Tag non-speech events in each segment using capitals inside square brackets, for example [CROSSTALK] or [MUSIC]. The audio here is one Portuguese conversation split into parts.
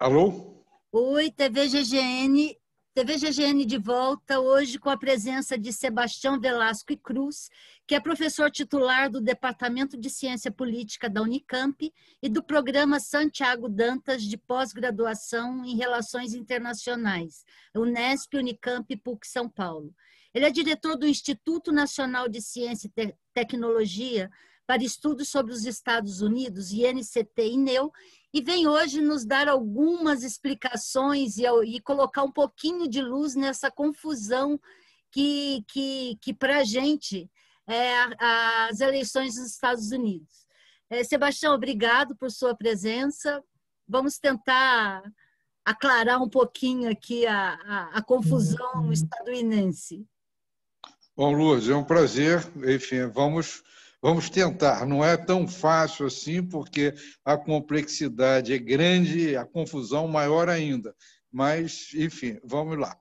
Alô? Oi, TV GGN. TV GGN de volta hoje com a presença de Sebastião Velasco e Cruz, que é professor titular do Departamento de Ciência Política da Unicamp e do programa Santiago Dantas de pós-graduação em Relações Internacionais, Unesp, Unicamp e PUC São Paulo. Ele é diretor do Instituto Nacional de Ciência e Tecnologia para Estudos sobre os Estados Unidos, INCT-INEU, e vem hoje nos dar algumas explicações e, e colocar um pouquinho de luz nessa confusão que, que, que para a gente é as eleições dos Estados Unidos. É, Sebastião, obrigado por sua presença. Vamos tentar aclarar um pouquinho aqui a, a, a confusão uhum. estadunidense. Bom, Luz, é um prazer. Enfim, vamos Vamos tentar, não é tão fácil assim, porque a complexidade é grande, a confusão maior ainda. Mas, enfim, vamos lá.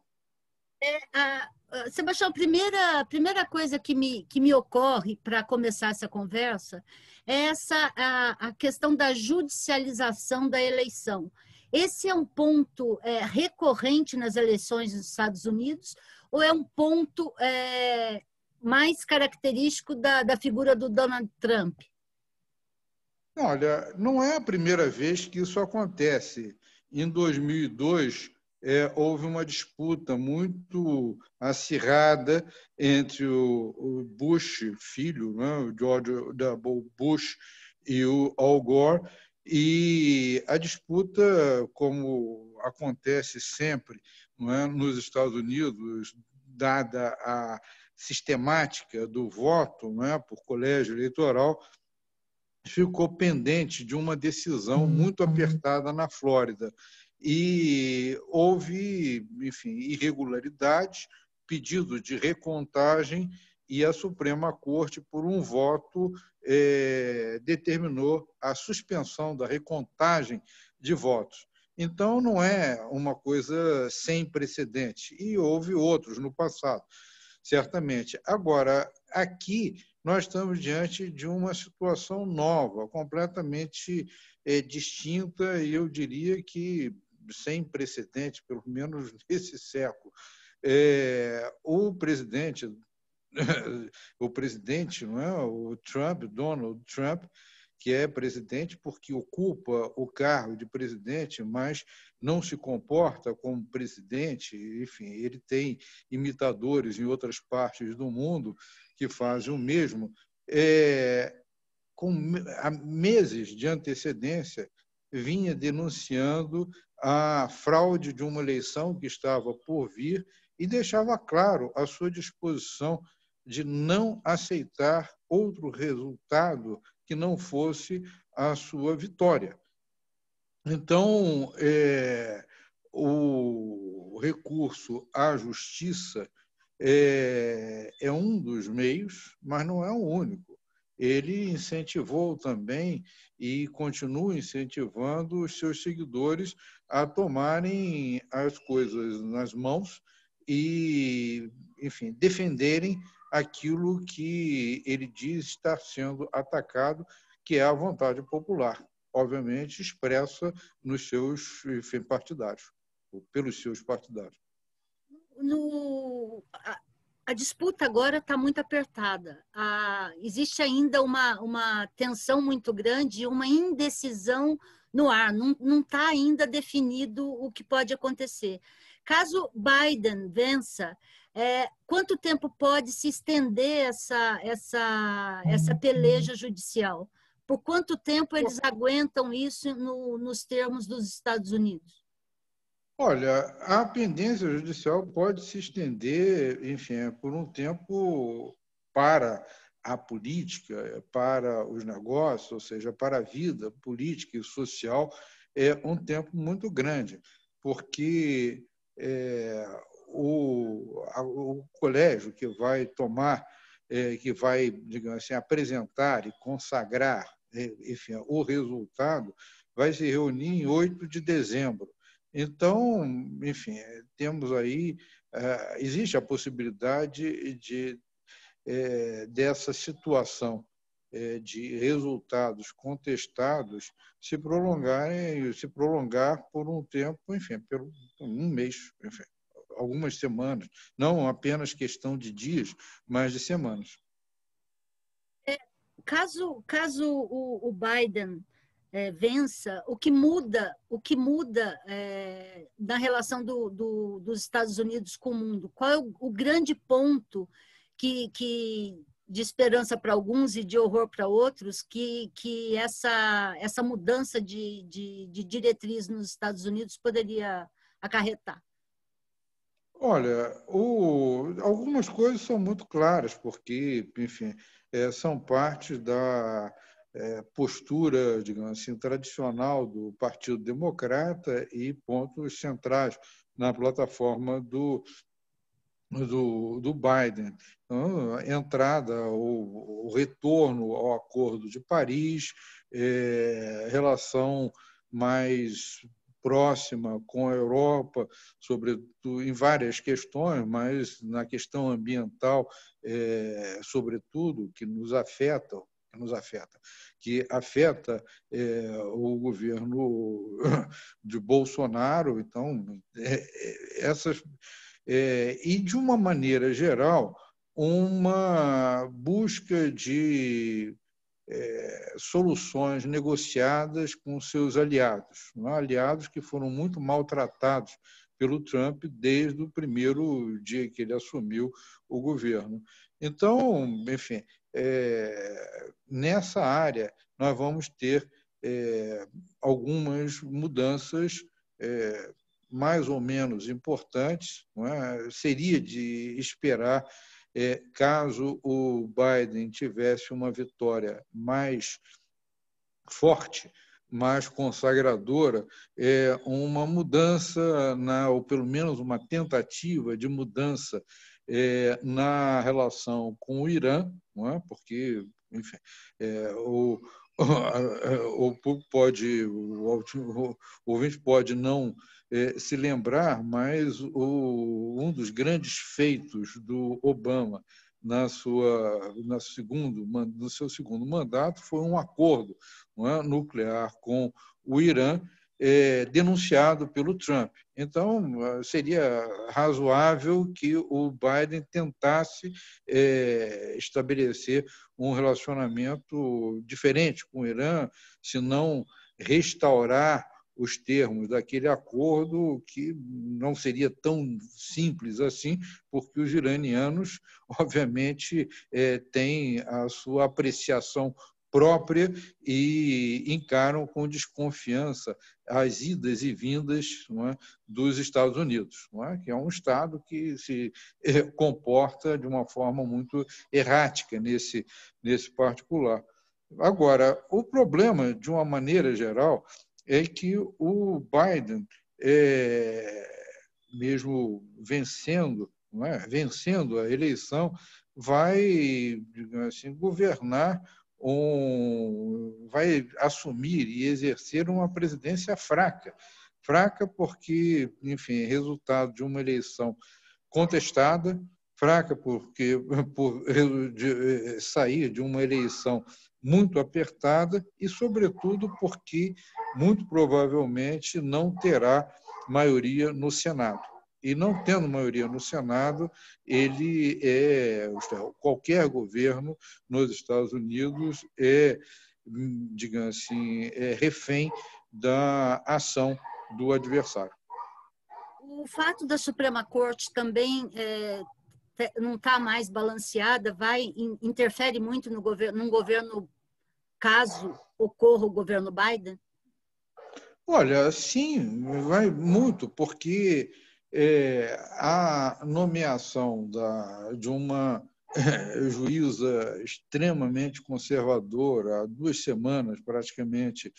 É, a, a, Sebastião, a primeira, a primeira coisa que me, que me ocorre para começar essa conversa é essa a, a questão da judicialização da eleição. Esse é um ponto é, recorrente nas eleições dos Estados Unidos ou é um ponto é, mais característico da, da figura do Donald Trump? Olha, não é a primeira vez que isso acontece. Em 2002, é, houve uma disputa muito acirrada entre o, o Bush, filho, né, o George W. Bush, e o Al Gore, e a disputa, como acontece sempre é, nos Estados Unidos, dada a sistemática do voto né, por colégio eleitoral ficou pendente de uma decisão uhum. muito uhum. apertada na Flórida. E houve, enfim, irregularidades, pedido de recontagem e a Suprema Corte, por um voto, eh, determinou a suspensão da recontagem de votos. Então, não é uma coisa sem precedente. E houve outros no passado certamente. Agora, aqui nós estamos diante de uma situação nova, completamente é, distinta, e eu diria que sem precedente, pelo menos [LAUGHS] nesse século. É, o presidente, [LAUGHS] o presidente, não é? o Trump, Donald Trump, que é presidente porque ocupa o cargo de presidente, mas não se comporta como presidente. Enfim, ele tem imitadores em outras partes do mundo que fazem o mesmo. É, com meses de antecedência, vinha denunciando a fraude de uma eleição que estava por vir e deixava claro a sua disposição de não aceitar outro resultado que não fosse a sua vitória. Então, é, o recurso à justiça é, é, um dos meios, mas não é o único. Ele incentivou também e continua incentivando os seus seguidores a tomarem as coisas nas mãos e, enfim, defenderem aquilo que ele diz estar sendo atacado, que é a vontade popular, obviamente expressa nos seus enfim, partidários, ou pelos seus partidários. No, a, a disputa agora está muito apertada. A, existe ainda uma, uma tensão muito grande, uma indecisão no ar, não está ainda definido o que pode acontecer. Caso Biden vença, é, quanto tempo pode se estender essa, essa, essa peleja judicial? Por quanto tempo eles aguentam isso no, nos termos dos Estados Unidos? Olha, a pendência judicial pode se estender, enfim, é por um tempo para a política, é para os negócios, ou seja, para a vida política e social, é um tempo muito grande, porque é, o, a, o colégio que vai tomar, é, que vai, digamos assim, apresentar e consagrar é, enfim, o resultado, vai se reunir em 8 de dezembro. Então, enfim, é, temos aí, é, existe a possibilidade de, dessa situação de resultados contestados se prolongarem, se prolongar por um tempo, enfim, por um mês, enfim algumas semanas, não apenas questão de dias, mas de semanas. É, caso caso o, o Biden é, vença, o que muda, o que muda é, na relação do, do, dos Estados Unidos com o mundo? Qual é o, o grande ponto que, que de esperança para alguns e de horror para outros que, que essa, essa mudança de, de, de, diretriz nos Estados Unidos poderia acarretar? Olha, o, algumas coisas são muito claras, porque, enfim, é, são parte da é, postura, digamos assim, tradicional do Partido Democrata e pontos centrais na plataforma do, do, do Biden. Então, entrada, o, o retorno ao Acordo de Paris, é, relação mais próxima com a Europa, sobretudo em várias questões, mas na questão ambiental, é, sobretudo, que nos afeta, que nos afeta, que afeta é, o governo [LAUGHS] de Bolsonaro. Então, é, é essas é, e de uma maneira geral, uma busca de é, soluções negociadas com seus aliados, é? aliados que foram muito maltratados pelo Trump desde o primeiro dia que ele assumiu o governo. Então, enfim, é, nessa área nós vamos ter é, algumas mudanças é, mais ou menos importantes, é? seria de esperar é, caso o Biden tivesse uma vitória mais forte, mais consagradora, é uma mudança, na, ou pelo menos uma tentativa de mudança é, na relação com o Irã, porque enfim, é, o, o público pode, o, ouvinte pode não é, se lembrar, mas o, um dos grandes feitos do Obama na sua, na segundo, no seu segundo mandato foi um acordo é, nuclear com o Irã é, denunciado pelo Trump. Então, ah, seria razoável que o Biden tentasse é, estabelecer um relacionamento diferente com o Irã, se não restaurar os termos daquele acordo que não seria tão simples assim, porque os iranianos, [LAUGHS] obviamente, é, têm a sua apreciação própria e encaram com desconfiança as idas e vindas é, dos Estados Unidos, é, que é um Estado que se eh, comporta de uma forma muito errática nesse, nesse particular. Agora, o problema, de uma maneira geral, é que o Biden, é, mesmo vencendo, é? vencendo a eleição, vai assim, governar um, vai assumir e exercer uma presidência fraca. Fraca porque, enfim, resultado de uma eleição contestada, fraca porque [LAUGHS] por de, sair de uma eleição muito apertada e, sobretudo, porque muito provavelmente não terá maioria no Senado. E não tendo maioria no Senado, ele é, é qualquer governo nos Estados Unidos é, digamos assim, é refém da ação do adversário. O fato da Suprema Corte também é, não está mais balanceada, vai interfere muito no governo, num governo caso ocorra o governo Biden? Olha, sim, vai muito, porque é, a nomeação da, de uma eh, juíza extremamente conservadora, há duas semanas praticamente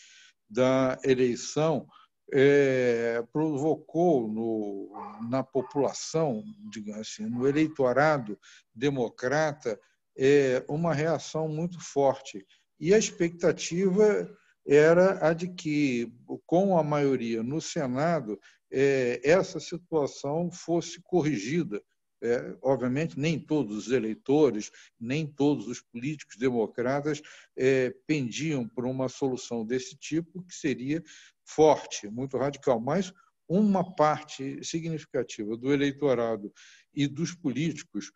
da eleição, é, provocou no, na população, digamos assim, no eleitorado democrata, é, uma reação muito forte. E a expectativa era a de que, com a maioria no Senado, é, essa situação fosse corrigida. É, obviamente, nem todos os eleitores, nem todos os políticos democratas é, pendiam por uma solução desse tipo, que seria forte, muito radical. Mas uma parte significativa do eleitorado e dos políticos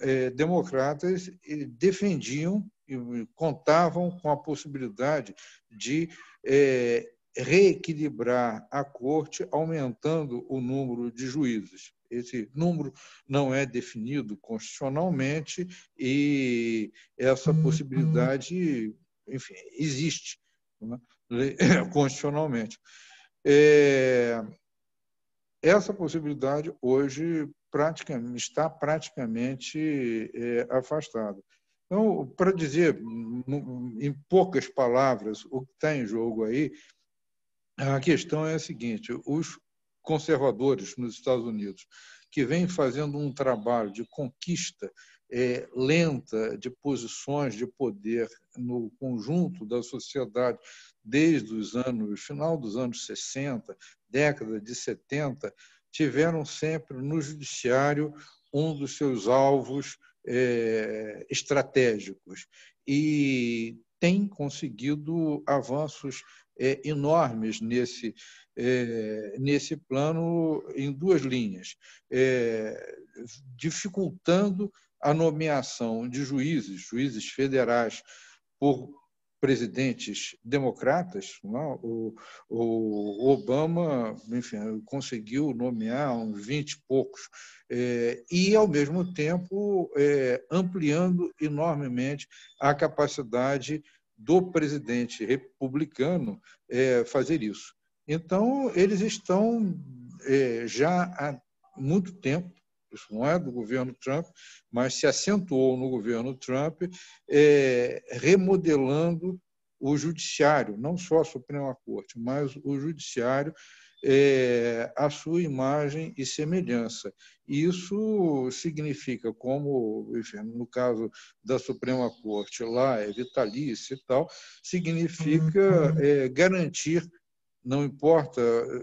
é, é, democratas defendiam e contavam com a possibilidade de é, reequilibrar a corte, aumentando o número de juízes. Esse número não é definido constitucionalmente e essa uhum. possibilidade, enfim, existe né, [LAUGHS] constitucionalmente. É, essa possibilidade hoje praticamente, está praticamente é, afastada. Então, para dizer em poucas palavras o que está em jogo aí, a questão é a seguinte: os conservadores nos Estados Unidos, que vêm fazendo um trabalho de conquista é, lenta de posições de poder no conjunto da sociedade desde os anos final dos anos 60, década de 70, tiveram sempre no judiciário um dos seus alvos é, estratégicos e tem conseguido avanços é, enormes nesse, é, nesse plano em duas linhas, é, dificultando a nomeação de juízes, juízes federais, por presidentes democratas. Não? É? O, o Obama, enfim, conseguiu nomear uns 20 e poucos, é, e, ao mesmo tempo, é, ampliando enormemente a capacidade do presidente republicano é, fazer isso. Então, eles estão é, já há muito tempo, isso não é do governo Trump, mas se acentuou no governo Trump, é, remodelando o judiciário, não só a Suprema Corte, mas o judiciário é, a sua imagem e semelhança. Isso significa, como enfim, no caso da Suprema Corte lá é vitalício e tal, significa uhum. é, garantir, não importa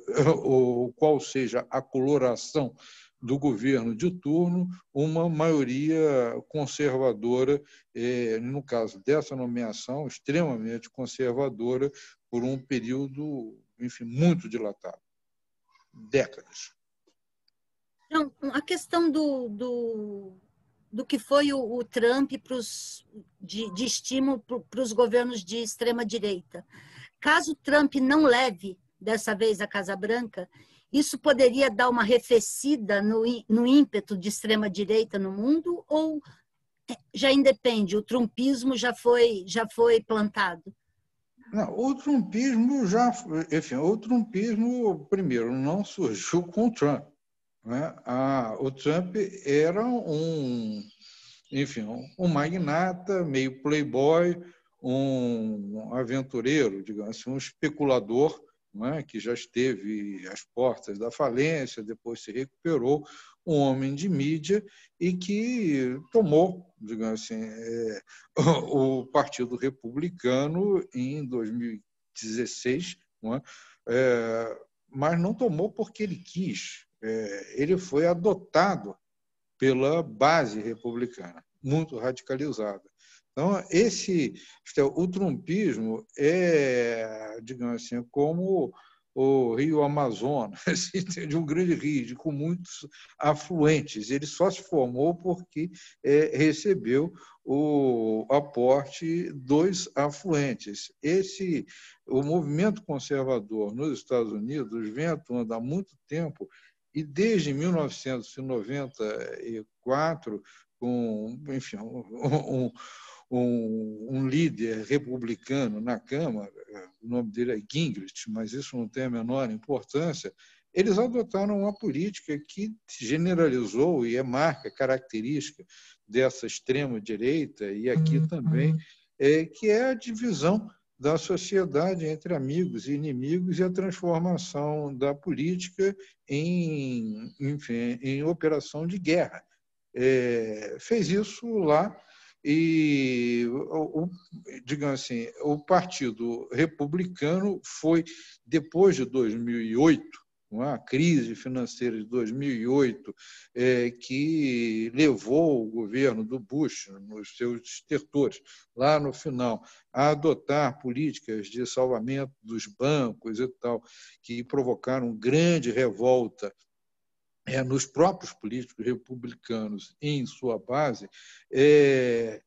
[LAUGHS] o qual seja a coloração do governo de turno, uma maioria conservadora, é, no caso dessa nomeação, extremamente conservadora, por um período enfim, muito dilatado décadas. Então, a questão do, do, do que foi o, o Trump pros, de, de estímulo para os governos de extrema-direita. Caso Trump não leve dessa vez a Casa Branca, isso poderia dar uma arrefecida no, no ímpeto de extrema-direita no mundo ou é, já independe, o trumpismo já foi, já foi plantado? Não, o trumpismo já, enfim, o trumpismo primeiro não surgiu com o Trump, né? o Trump era um, enfim, um magnata, meio playboy, um aventureiro, digamos assim, um especulador, né? que já esteve às portas da falência, depois se recuperou, um homem de mídia e que tomou, digamos assim, é, o Partido Republicano em 2016, não é? É, mas não tomou porque ele quis. É, ele foi adotado pela base republicana, muito radicalizada. Então, esse, o trumpismo é, digamos assim, como o rio Amazonas, [LAUGHS] de um grande rio, com muitos afluentes. Ele só se formou porque é, recebeu o aporte dos afluentes. Esse, o movimento conservador nos Estados Unidos vem atuando há muito tempo e desde 1994, com enfim, um, um um, um líder republicano na Câmara, o nome dele é Gingrich, mas isso não tem a menor importância, eles adotaram uma política que generalizou e é marca característica dessa extrema direita e aqui uhum. também é, que é a divisão da sociedade entre amigos e inimigos e a transformação da política em, enfim, em operação de guerra. É, fez isso lá e, o, digamos assim, o Partido Republicano foi, depois de 2008, é, a crise financeira de 2008 é, que levou o governo do Bush nos seus estertores lá no final a adotar políticas de salvamento dos bancos e tal que provocaram grande revolta é, nos próprios políticos republicanos e em sua base, é,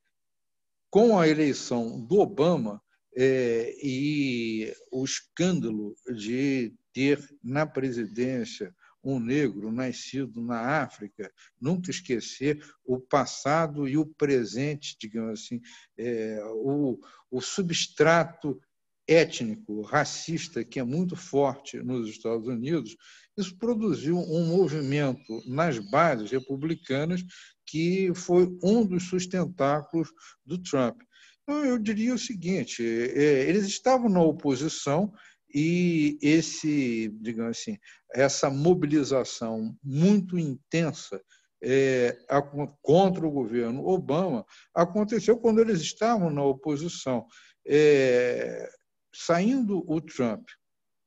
com a eleição do Obama é, e o escândalo de ter na presidência um negro nascido na África, nunca esquecer o passado e o presente, digamos assim, é, o, o substrato étnico, racista, que é muito forte nos Estados Unidos isso produziu um movimento nas bases republicanas que foi um dos sustentáculos do Trump. Então, eu diria o seguinte: é, eles estavam na oposição e esse, digamos assim, essa mobilização muito intensa é, a, contra o governo Obama aconteceu quando eles estavam na oposição. É, saindo o Trump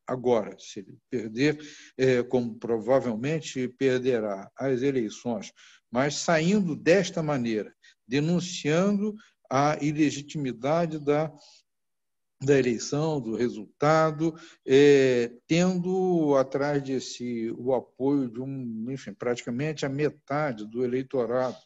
agora, se ele perder, é, como provavelmente perderá as eleições, mas saindo desta maneira, denunciando a ilegitimidade da, da eleição, do resultado, é, tendo atrás de si o apoio de um, enfim, praticamente a metade do eleitorado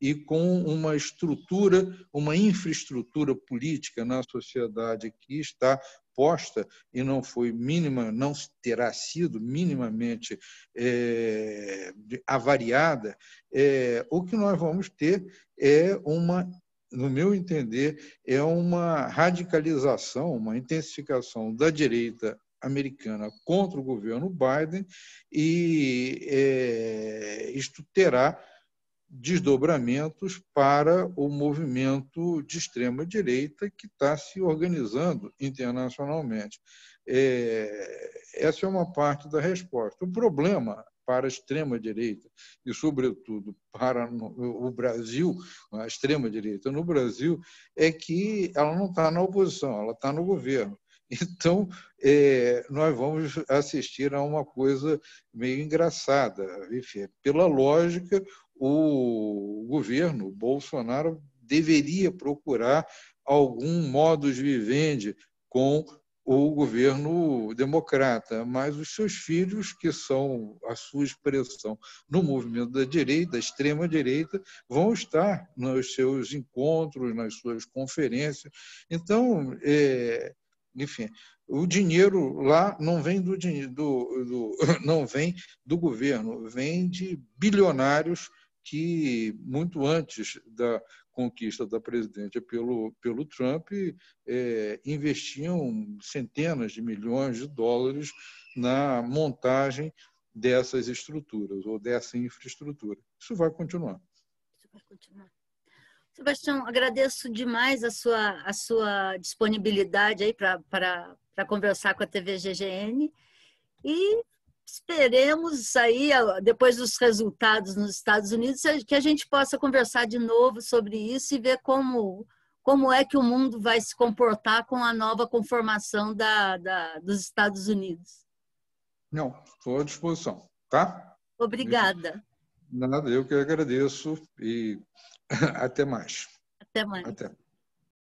e com uma estrutura, uma infraestrutura política na sociedade que está posta e não foi mínima, não terá sido minimamente é, avariada, é, o que nós vamos ter é uma no meu entender, é uma radicalização, uma intensificação da direita americana contra o governo Biden, e é, isto terá desdobramentos para o movimento de extrema direita que está se organizando internacionalmente. É, essa é uma parte da resposta. O problema para a extrema-direita e, sobretudo, para o Brasil, a extrema-direita no Brasil, é que ela não está na oposição, ela está no governo. Então, é, nós vamos assistir a uma coisa meio engraçada. Enfim, pela lógica, o governo Bolsonaro deveria procurar algum modus vivendi com o governo democrata, mas os seus filhos, que são a sua expressão no movimento da direita, da extrema direita, vão estar nos seus encontros, nas suas conferências. Então, é, enfim, o dinheiro lá não vem do, do, do [LAUGHS] não vem do governo, vem de bilionários que, muito antes da conquista da presidência pelo, pelo Trump, é, investiam centenas de milhões de dólares na montagem dessas estruturas ou dessa infraestrutura. Isso vai continuar. Isso vai continuar. Sebastião, agradeço demais a sua, a sua disponibilidade aí para conversar com a TV GGN e esperemos aí, depois dos resultados nos Estados Unidos, que a gente possa conversar de novo sobre isso e ver como, como é que o mundo vai se comportar com a nova conformação da, da dos Estados Unidos. Não, estou à disposição, tá? Obrigada. Nada, eu que agradeço e [LAUGHS] até mais. Até mais. Até.